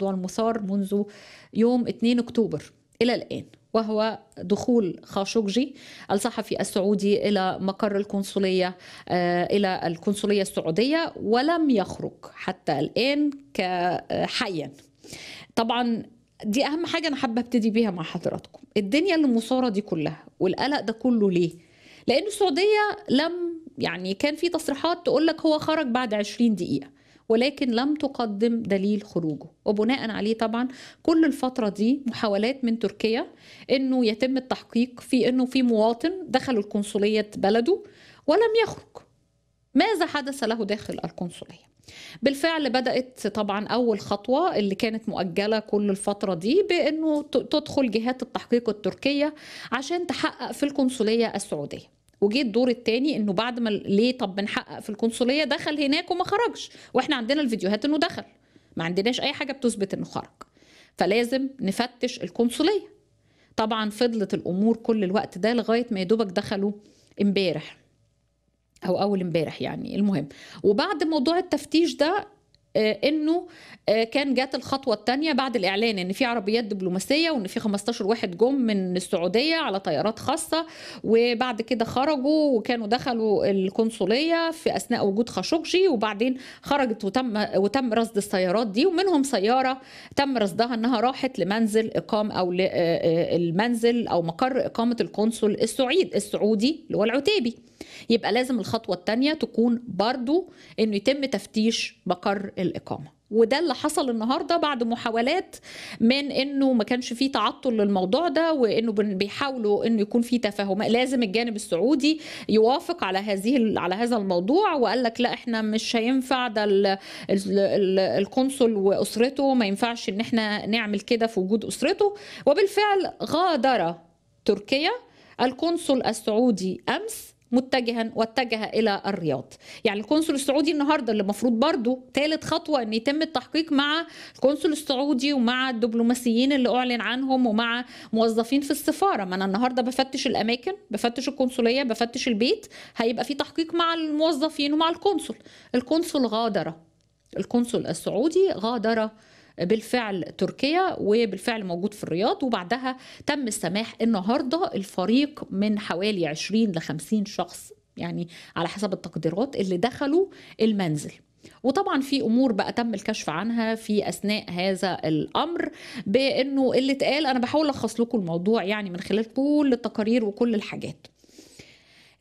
الموضوع المثار منذ يوم 2 أكتوبر إلى الآن وهو دخول خاشقجي الصحفي السعودي الى مقر القنصليه آه، الى القنصليه السعوديه ولم يخرج حتى الان حيا طبعا دي اهم حاجه انا حابه ابتدي بيها مع حضراتكم الدنيا اللي مثاره دي كلها والقلق ده كله ليه لان السعوديه لم يعني كان في تصريحات تقول لك هو خرج بعد 20 دقيقه ولكن لم تقدم دليل خروجه وبناء عليه طبعا كل الفترة دي محاولات من تركيا انه يتم التحقيق في انه في مواطن دخل القنصلية بلده ولم يخرج ماذا حدث له داخل القنصلية بالفعل بدأت طبعا أول خطوة اللي كانت مؤجلة كل الفترة دي بأنه تدخل جهات التحقيق التركية عشان تحقق في القنصلية السعودية وجه الدور الثاني انه بعد ما ليه طب بنحقق في القنصليه دخل هناك وما خرجش واحنا عندنا الفيديوهات انه دخل ما عندناش اي حاجه بتثبت انه خرج فلازم نفتش القنصليه طبعا فضلت الامور كل الوقت ده لغايه ما يدوبك دخلوا امبارح او اول امبارح يعني المهم وبعد موضوع التفتيش ده آه، انه آه، كان جات الخطوه الثانيه بعد الاعلان ان في عربيات دبلوماسيه وان في 15 واحد جم من السعوديه على طيارات خاصه وبعد كده خرجوا وكانوا دخلوا القنصليه في اثناء وجود خاشقجي وبعدين خرجت وتم وتم رصد السيارات دي ومنهم سياره تم رصدها انها راحت لمنزل اقام او آه، المنزل او مقر اقامه القنصل السعيد السعودي اللي هو العتيبي يبقى لازم الخطوة الثانية تكون برضو انه يتم تفتيش مقر الإقامة وده اللي حصل النهارده بعد محاولات من انه ما كانش في تعطل للموضوع ده وانه بيحاولوا انه يكون في تفاهم لازم الجانب السعودي يوافق على هذه على هذا الموضوع وقال لك لا احنا مش هينفع ده القنصل واسرته ما ينفعش ان احنا نعمل كده في وجود اسرته وبالفعل غادر تركيا القنصل السعودي امس متجها واتجه الى الرياض يعني القنصل السعودي النهارده اللي المفروض برضه ثالث خطوه ان يتم التحقيق مع القنصل السعودي ومع الدبلوماسيين اللي اعلن عنهم ومع موظفين في السفاره ما انا النهارده بفتش الاماكن بفتش القنصليه بفتش البيت هيبقى في تحقيق مع الموظفين ومع القنصل القنصل غادر القنصل السعودي غادر بالفعل تركيا وبالفعل موجود في الرياض وبعدها تم السماح النهارده الفريق من حوالي 20 ل 50 شخص يعني على حسب التقديرات اللي دخلوا المنزل وطبعا في امور بقى تم الكشف عنها في اثناء هذا الامر بانه اللي اتقال انا بحاول الخص لكم الموضوع يعني من خلال كل التقارير وكل الحاجات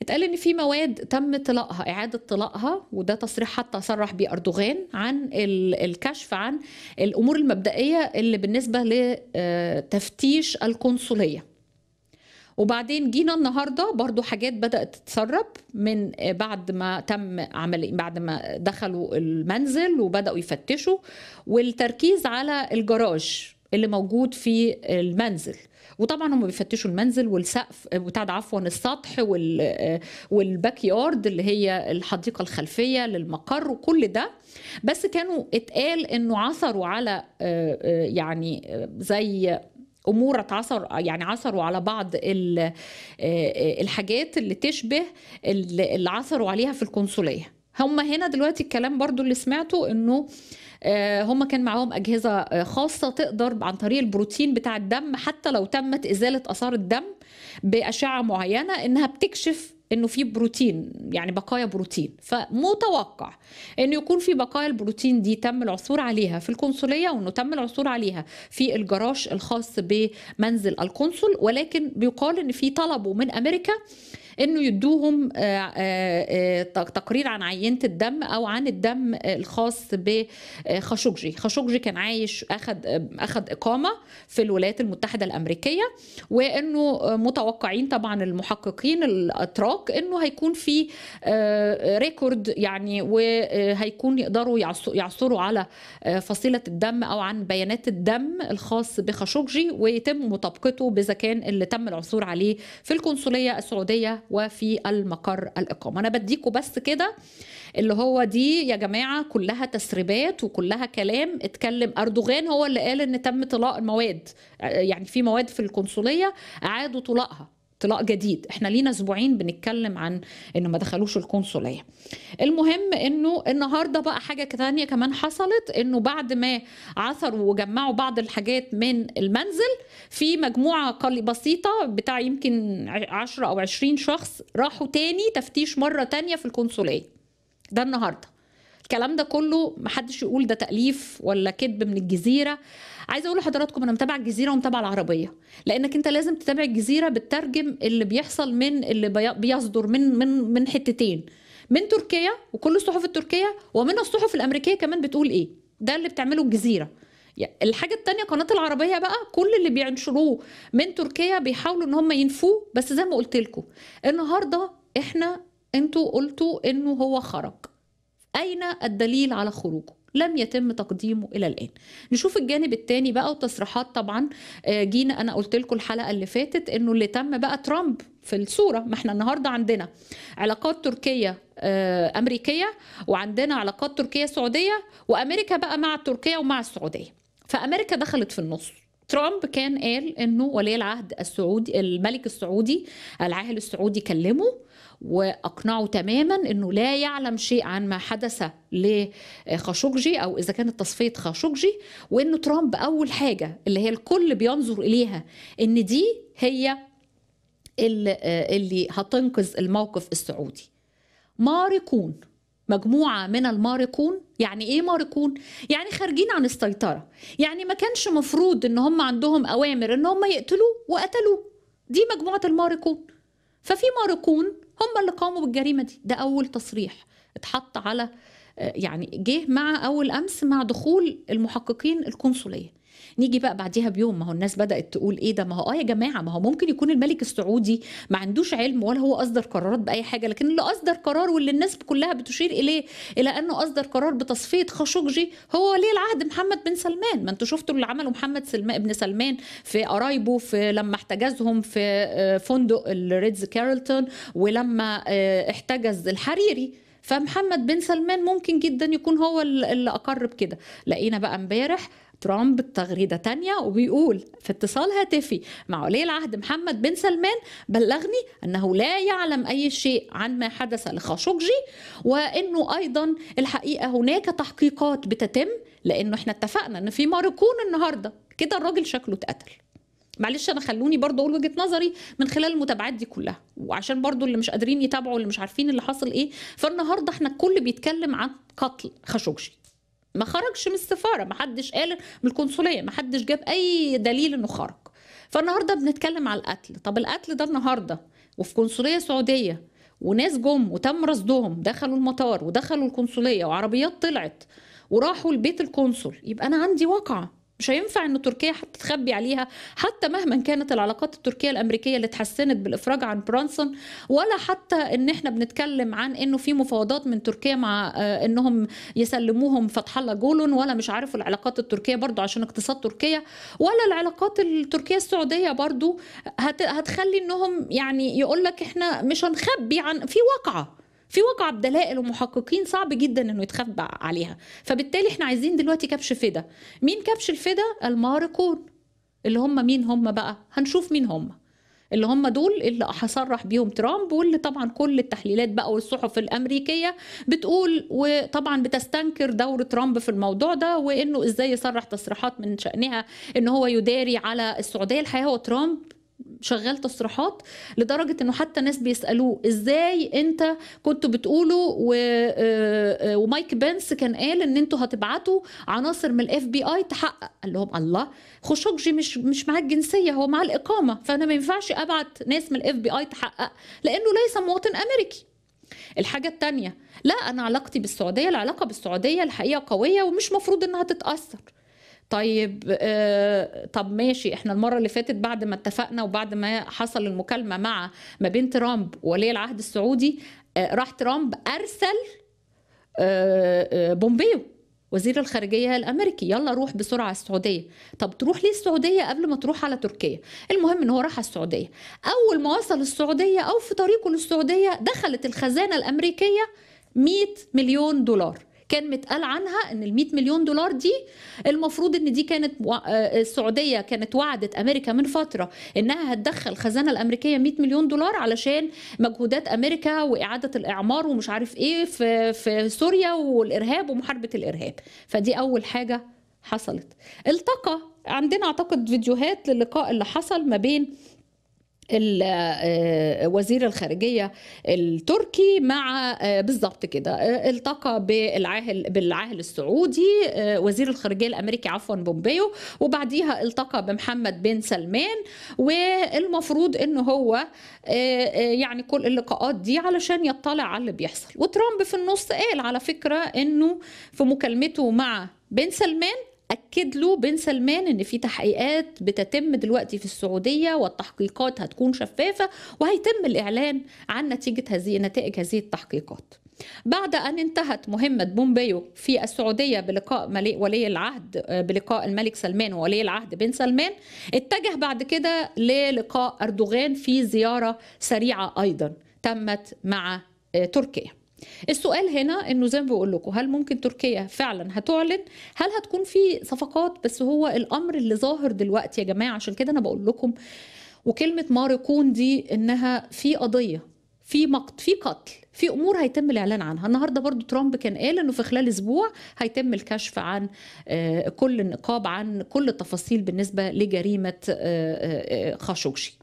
اتقال ان في مواد تم طلاقها اعاده طلاقها وده تصريح حتى صرح بيه اردوغان عن الكشف عن الامور المبدئيه اللي بالنسبه لتفتيش آه، القنصليه وبعدين جينا النهارده برضو حاجات بدات تتسرب من آه، بعد ما تم عمل بعد ما دخلوا المنزل وبداوا يفتشوا والتركيز على الجراج اللي موجود في المنزل وطبعا هم بيفتشوا المنزل والسقف بتاع عفوا السطح والباك يارد اللي هي الحديقه الخلفيه للمقر وكل ده بس كانوا اتقال انه عثروا على آه، آه، يعني زي امور اتعثر يعني عثروا على بعض آه، الحاجات اللي تشبه اللي عثروا عليها في القنصليه هم هنا دلوقتي الكلام برضو اللي سمعته انه آه، هم كان معاهم اجهزه آه، خاصه تقدر عن طريق البروتين بتاع الدم حتى لو تمت ازاله اثار الدم باشعه معينه انها بتكشف انه في بروتين يعني بقايا بروتين فمتوقع انه يكون في بقايا البروتين دي تم العثور عليها في القنصليه وانه تم العثور عليها في الجراج الخاص بمنزل القنصل ولكن بيقال ان في طلبوا من امريكا انه يدوهم آه، آه، آه، تقرير عن عينه الدم او عن الدم الخاص بخاشقجي خاشقجي كان عايش اخذ اخذ اقامه في الولايات المتحده الامريكيه وانه متوقعين طبعا المحققين الاتراك انه هيكون في ريكورد يعني وهيكون يقدروا يعثروا على فصيله الدم او عن بيانات الدم الخاص بخاشقجي ويتم مطابقته اذا كان اللي تم العثور عليه في القنصليه السعوديه وفي المقر الإقامة أنا بديكوا بس كده اللي هو دي يا جماعة كلها تسريبات وكلها كلام اتكلم أردوغان هو اللي قال إن تم طلاق المواد يعني في مواد في القنصلية أعادوا طلاقها طلاق جديد احنا لينا اسبوعين بنتكلم عن انه ما دخلوش القنصليه المهم انه النهارده بقى حاجه ثانيه كمان حصلت انه بعد ما عثروا وجمعوا بعض الحاجات من المنزل في مجموعه قلي بسيطه بتاع يمكن 10 او 20 شخص راحوا تاني تفتيش مره تانيه في القنصليه ده النهارده الكلام ده كله محدش يقول ده تاليف ولا كذب من الجزيره عايزه اقول لحضراتكم انا متابعه الجزيره ومتابعه العربيه لانك انت لازم تتابع الجزيره بتترجم اللي بيحصل من اللي بيصدر من من من حتتين من تركيا وكل الصحف التركيه ومن الصحف الامريكيه كمان بتقول ايه ده اللي بتعمله الجزيره الحاجة التانية قناة العربية بقى كل اللي بينشروه من تركيا بيحاولوا ان هم ينفوه بس زي ما قلت لكم النهاردة احنا انتوا قلتوا انه هو خرج أين الدليل على خروجه؟ لم يتم تقديمه الى الان نشوف الجانب الثاني بقى وتصريحات طبعا آه، جينا انا قلت لكم الحلقه اللي فاتت انه اللي تم بقى ترامب في الصوره ما احنا النهارده عندنا علاقات تركيه آه، امريكيه وعندنا علاقات تركيه سعوديه وامريكا بقى مع تركيا ومع السعوديه فامريكا دخلت في النص ترامب كان قال انه ولي العهد السعودي الملك السعودي العاهل السعودي كلمه واقنعه تماما انه لا يعلم شيء عن ما حدث لخاشقجي او اذا كانت تصفيه خاشقجي وانه ترامب اول حاجه اللي هي الكل بينظر اليها ان دي هي اللي, اللي هتنقذ الموقف السعودي مارقون مجموعة من المارقون يعني ايه مارقون؟ يعني خارجين عن السيطرة يعني ما كانش مفروض ان هم عندهم اوامر ان هم يقتلوه وقتلوه دي مجموعة المارقون ففي مارقون هم اللي قاموا بالجريمه دي ده اول تصريح اتحط على آه، يعني جه مع اول امس مع دخول المحققين القنصليه نيجي بقى بعديها بيوم ما هو الناس بدات تقول ايه ده ما هو اه يا جماعه ما هو ممكن يكون الملك السعودي ما عندوش علم ولا هو اصدر قرارات باي حاجه لكن اللي اصدر قرار واللي الناس كلها بتشير اليه الى انه اصدر قرار بتصفيه خاشقجي هو ولي العهد محمد بن سلمان ما انتوا شفتوا اللي عمله محمد سلمان ابن سلمان في قرايبه في لما احتجزهم في آه، فندق الريدز كارلتون ولما آه، احتجز الحريري فمحمد بن سلمان ممكن جدا يكون هو اللي اقر بكده لقينا بقى امبارح ترامب تغريدة تانية وبيقول في اتصال هاتفي مع ولي العهد محمد بن سلمان بلغني أنه لا يعلم أي شيء عن ما حدث لخاشقجي وأنه أيضا الحقيقة هناك تحقيقات بتتم لأنه احنا اتفقنا أن في ماركون النهاردة كده الراجل شكله اتقتل معلش انا خلوني برضه اقول وجهه نظري من خلال المتابعات دي كلها وعشان برضه اللي مش قادرين يتابعوا اللي مش عارفين اللي حصل ايه فالنهارده احنا الكل بيتكلم عن قتل خاشقجي ما خرجش من السفاره ما حدش قال من القنصليه ما حدش جاب اي دليل انه خرج فالنهارده بنتكلم على القتل طب القتل ده النهارده وفي قنصليه سعوديه وناس جم وتم رصدهم دخلوا المطار ودخلوا القنصليه وعربيات طلعت وراحوا لبيت القنصل يبقى انا عندي واقعه مش هينفع ان تركيا حتى تخبي عليها حتى مهما كانت العلاقات التركيه الامريكيه اللي اتحسنت بالافراج عن برانسون ولا حتى ان احنا بنتكلم عن انه في مفاوضات من تركيا مع آه، انهم يسلموهم فتح الله جولن ولا مش عارف العلاقات التركيه برضو عشان اقتصاد تركيا ولا العلاقات التركيه السعوديه برضو هتخلي انهم يعني يقول لك احنا مش هنخبي عن في واقعه في وقع بدلائل ومحققين صعب جدا انه يتخبى عليها فبالتالي احنا عايزين دلوقتي كبش فدا مين كبش الفدا المارقون اللي هم مين هم بقى هنشوف مين هم اللي هم دول اللي هصرح بيهم ترامب واللي طبعا كل التحليلات بقى والصحف الامريكيه بتقول وطبعا بتستنكر دور ترامب في الموضوع ده وانه ازاي يصرح تصريحات من شانها ان هو يداري على السعوديه الحقيقه هو ترامب شغال تصريحات لدرجه انه حتى ناس بيسالوه ازاي انت كنتوا بتقولوا و... آه، آه، ومايك بنس كان قال ان انتوا هتبعتوا عناصر من الاف بي اي تحقق قال لهم الله خشوجي مش مش معاه الجنسيه هو معاه الاقامه فانا ما ينفعش ابعت ناس من الاف بي اي تحقق لانه ليس مواطن امريكي الحاجة الثانية لا أنا علاقتي بالسعودية العلاقة بالسعودية الحقيقة قوية ومش مفروض إنها تتأثر طيب آه طب ماشي احنا المره اللي فاتت بعد ما اتفقنا وبعد ما حصل المكالمه مع ما بين ترامب ولي العهد السعودي آه راح ترامب ارسل آه،, آه بومبيو وزير الخارجية الأمريكي يلا روح بسرعة السعودية طب تروح ليه السعودية قبل ما تروح على تركيا المهم إن هو راح على السعودية أول ما وصل السعودية أو في طريقه للسعودية دخلت الخزانة الأمريكية 100 مليون دولار كان متقال عنها ان ال 100 مليون دولار دي المفروض ان دي كانت آه، السعوديه كانت وعدت امريكا من فتره انها هتدخل الخزانه الامريكيه 100 مليون دولار علشان مجهودات امريكا واعاده الاعمار ومش عارف ايه في في سوريا والارهاب ومحاربه الارهاب فدي اول حاجه حصلت التقى عندنا اعتقد فيديوهات للقاء اللي حصل ما بين آه، وزير الخارجية التركي مع آه، بالظبط كده آه، التقى بالعاهل بالعاهل السعودي وزير الخارجية الأمريكي عفوا بومبيو وبعديها التقى بمحمد بن سلمان والمفروض ان هو يعني كل اللقاءات دي علشان يطلع على اللي بيحصل وترامب في النص قال على فكرة انه في مكالمته مع بن سلمان اكد له بن سلمان ان في تحقيقات بتتم دلوقتي في السعوديه والتحقيقات هتكون شفافه وهيتم الاعلان عن نتيجه هذه نتائج هذه التحقيقات بعد أن انتهت مهمة بومبيو في السعودية بلقاء ولي العهد آه، بلقاء الملك سلمان وولي العهد بن سلمان اتجه بعد كده للقاء أردوغان في زيارة سريعة أيضا تمت مع آه، تركيا السؤال هنا انه زي ما بقول لكم هل ممكن تركيا فعلا هتعلن هل هتكون في صفقات بس هو الامر اللي ظاهر دلوقتي يا جماعه عشان كده انا بقول لكم وكلمه ماركون دي انها في قضيه في مقت في قتل في امور هيتم الاعلان عنها النهارده برضو ترامب كان قال انه في خلال اسبوع هيتم الكشف عن آه، كل النقاب عن كل التفاصيل بالنسبه لجريمه آه، آه، خاشوكشي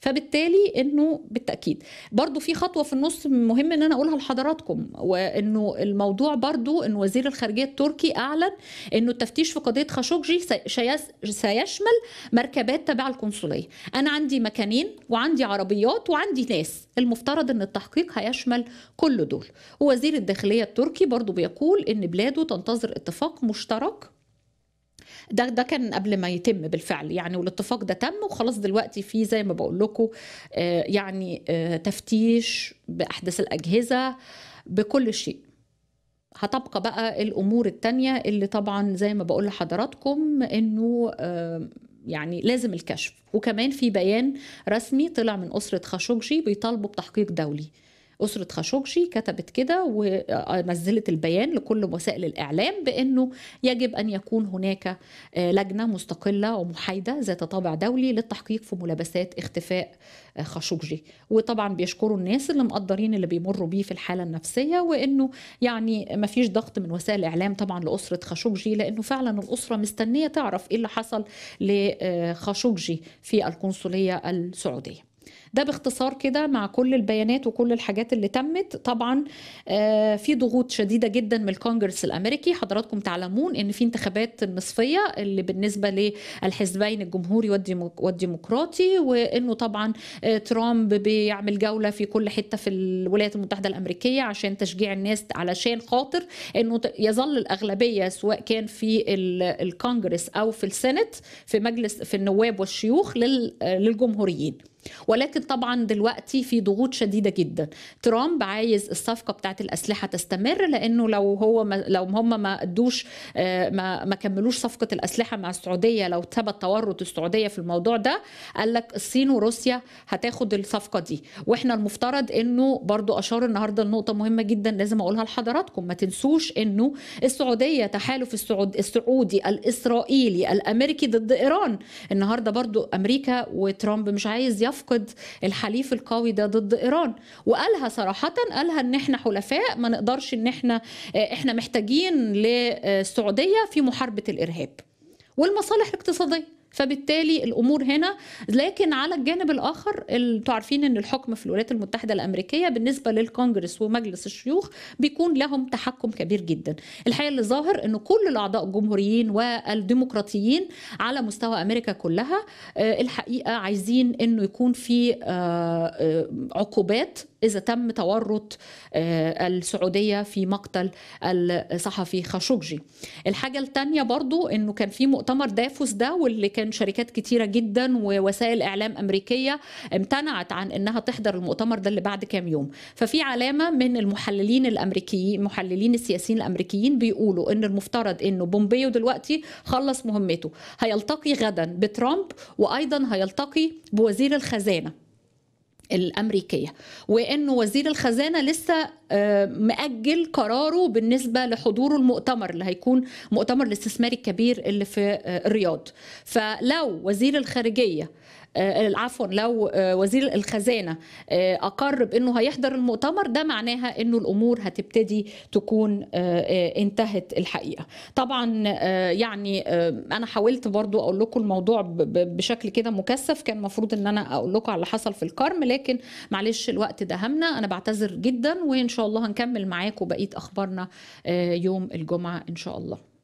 فبالتالي انه بالتاكيد برضو في خطوه في النص مهم ان انا اقولها لحضراتكم وانه الموضوع برضو ان وزير الخارجيه التركي اعلن انه التفتيش في قضيه خاشقجي سيشمل مركبات تابعة القنصليه انا عندي مكانين وعندي عربيات وعندي ناس المفترض ان التحقيق هيشمل كل دول ووزير الداخليه التركي برضو بيقول ان بلاده تنتظر اتفاق مشترك ده ده كان قبل ما يتم بالفعل يعني والاتفاق ده تم وخلاص دلوقتي في زي ما بقول لكم آه، يعني آه، تفتيش باحدث الاجهزه بكل شيء هتبقى بقى الامور التانية اللي طبعا زي ما بقول لحضراتكم انه آه، يعني لازم الكشف وكمان في بيان رسمي طلع من أسرة خاشقجي بيطالبوا بتحقيق دولي أسرة خاشقجي كتبت كده ونزلت آه، البيان لكل وسائل الإعلام بأنه يجب أن يكون هناك آه، لجنة مستقلة ومحايدة ذات طابع دولي للتحقيق في ملابسات اختفاء آه، خاشقجي وطبعا بيشكروا الناس اللي مقدرين اللي بيمروا بيه في الحالة النفسية وأنه يعني ما فيش ضغط من وسائل الإعلام طبعا لأسرة خاشقجي لأنه فعلا الأسرة مستنية تعرف إيه اللي حصل لخاشقجي في القنصلية السعودية ده باختصار كده مع كل البيانات وكل الحاجات اللي تمت طبعا آه، في ضغوط شديدة جدا من الكونجرس الأمريكي حضراتكم تعلمون إن في انتخابات النصفيه اللي بالنسبة للحزبين الجمهوري والديمقراطي وإنه طبعا آه، ترامب بيعمل جولة في كل حتة في الولايات المتحدة الأمريكية عشان تشجيع الناس علشان خاطر إنه يظل الأغلبية سواء كان في الكونجرس أو في السنت في مجلس في النواب والشيوخ للجمهوريين ولكن طبعا دلوقتي في ضغوط شديده جدا ترامب عايز الصفقه بتاعه الاسلحه تستمر لانه لو هو ما لو هم ما ادوش آه، ما ما كملوش صفقه الاسلحه مع السعوديه لو ثبت تورط السعوديه في الموضوع ده قال لك الصين وروسيا هتاخد الصفقه دي واحنا المفترض انه برضو اشار النهارده لنقطه مهمه جدا لازم اقولها لحضراتكم ما تنسوش انه السعوديه تحالف السعود السعودي الاسرائيلي الامريكي ضد ايران النهارده برضو امريكا وترامب مش عايز يفضل يفقد الحليف القوي ده ضد ايران وقالها صراحه قالها ان احنا حلفاء ما نقدرش ان احنا آه، احنا محتاجين للسعوديه في محاربه الارهاب والمصالح الاقتصاديه فبالتالي الامور هنا لكن على الجانب الاخر انتم عارفين ان الحكم في الولايات المتحده الامريكيه بالنسبه للكونجرس ومجلس الشيوخ بيكون لهم تحكم كبير جدا الحقيقه اللي ظاهر ان كل الاعضاء الجمهوريين والديمقراطيين على مستوى امريكا كلها آه، الحقيقه عايزين انه يكون في آه، آه، عقوبات اذا تم تورط السعوديه في مقتل الصحفي خاشقجي الحاجه الثانيه برضو انه كان في مؤتمر دافوس ده واللي كان جدا شركات كتيرة جدا ووسائل إعلام أمريكية امتنعت عن أنها تحضر المؤتمر ده اللي بعد كام يوم ففي علامة من المحللين الأمريكيين محللين السياسيين الأمريكيين بيقولوا أن المفترض أنه بومبيو دلوقتي خلص مهمته هيلتقي غدا بترامب وأيضا هيلتقي بوزير الخزانة الامريكيه وانه وزير الخزانه لسه آه، مأجل قراره بالنسبه لحضور المؤتمر اللي هيكون مؤتمر الاستثمار الكبير اللي في آه، الرياض فلو وزير الخارجيه آه، عفوا لو آه، وزير الخزانه آه، اقر بانه هيحضر المؤتمر ده معناها انه الامور هتبتدي تكون انتهت الحقيقه طبعا يعني انا حاولت برضو اقول لكم الموضوع بشكل كده مكثف كان المفروض ان انا اقول لكم على اللي حصل في الكرم لكن معلش الوقت دهمنا انا بعتذر جدا وان شاء الله هنكمل معاكم بقيه اخبارنا يوم الجمعه ان شاء الله